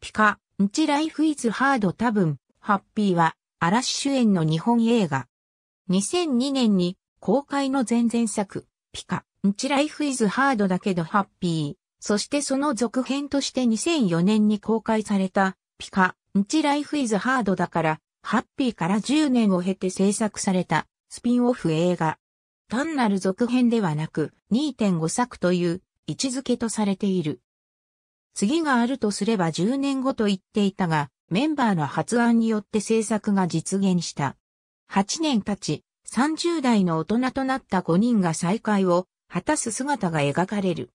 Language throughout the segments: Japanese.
ピカ、ンチライフイズハード多分、ハッピーは、嵐主演の日本映画。2002年に公開の前々作、ピカ、ンチライフイズハードだけどハッピー。そしてその続編として2004年に公開された、ピカ、ンチライフイズハードだから、ハッピーから10年を経て制作された、スピンオフ映画。単なる続編ではなく、2.5作という位置づけとされている。次があるとすれば10年後と言っていたが、メンバーの発案によって制作が実現した。8年経ち、30代の大人となった5人が再会を果たす姿が描かれる。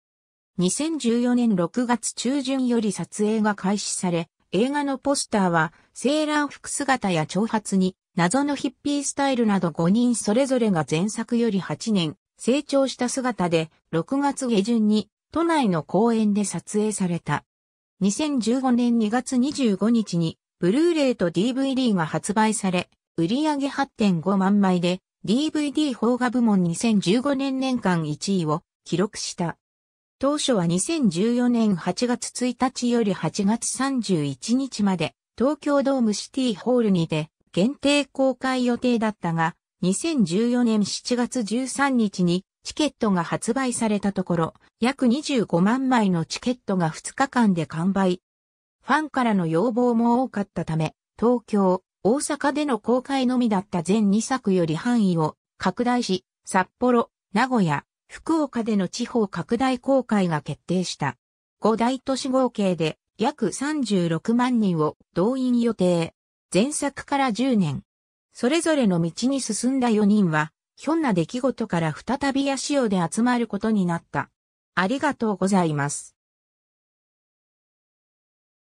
2014年6月中旬より撮影が開始され、映画のポスターはセーラー服姿や長髪に謎のヒッピースタイルなど5人それぞれが前作より8年成長した姿で6月下旬に都内の公園で撮影された。2015年2月25日に、ブルーレイと DVD が発売され、売上8.5万枚で、DVD 邦画部門2015年年間1位を記録した。当初は2014年8月1日より8月31日まで、東京ドームシティホールにて、限定公開予定だったが、2014年7月13日にチケットが発売されたところ、約25万枚のチケットが2日間で完売。ファンからの要望も多かったため、東京、大阪での公開のみだった全2作より範囲を拡大し、札幌、名古屋、福岡での地方拡大公開が決定した。5大都市合計で約36万人を動員予定。前作から10年。それぞれの道に進んだ4人は、ひょんな出来事から再びヤシで集まることになった。ありがとうございます。